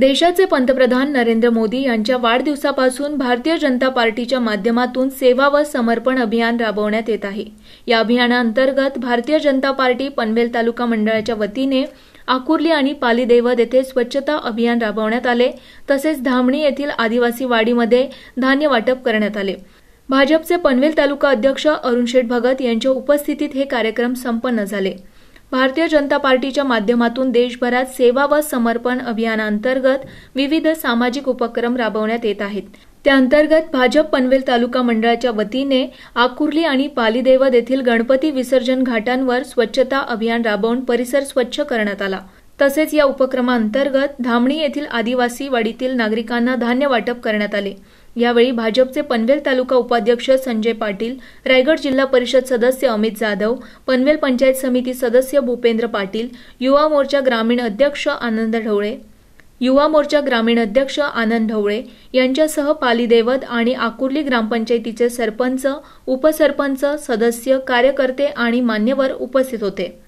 देशाचे पंतप्रधान नरेंद्र मोदी यांच्या वाढदिवसापासून भारतीय जनता पार्टीच्या माध्यमातून सेवा व समर्पण अभियान राबवण्यात येत आहे या अभियानाअंतर्गत भारतीय जनता पार्टी पनवेल तालुका मंडळाच्या वतीने आकुर्ली आणि पालीदेवद येथे स्वच्छता अभियान राबवण्यात आले तसेच धामणी येथील आदिवासी वाडीमध्ये धान्य वाटप करण्यात आले भाजपचे पनवेल तालुका अध्यक्ष अरुण शेठ भगत यांच्या उपस्थितीत हे कार्यक्रम संपन्न झाले भारतीय जनता पार्टीच्या माध्यमातून देशभरात सेवा व समर्पण अभियानांतर्गत विविध सामाजिक उपक्रम राबवण्यात येत आहेत त्याअंतर्गत भाजप पनवेल तालुका मंडळाच्या वतीने आकुर्ली आणि पालीदेवद येथील गणपती विसर्जन घाटांवर स्वच्छता अभियान राबवून परिसर स्वच्छ करण्यात आला तसेच या उपक्रमाअंतर्गत धामणी येथील आदिवासी वाडीतील नागरिकांना धान्य वाटप करण्यात आले यावेळी भाजपचे पनवेल तालुका उपाध्यक्ष संजय पाटील रायगड जिल्हा परिषद सदस्य अमित जाधव पनवेल पंचायत समिती सदस्य भूपेंद्र पाटील युवा मोर्चा ग्रामीण अध्यक्ष आनंद ढवळे युवा मोर्चा ग्रामीण अध्यक्ष आनंद ढवळे यांच्यासह पालीदेवत आणि आकुर्ली ग्रामपंचायतीचे सरपंच उपसरपंच सदस्य कार्यकर्ते आणि मान्यवर उपस्थित होते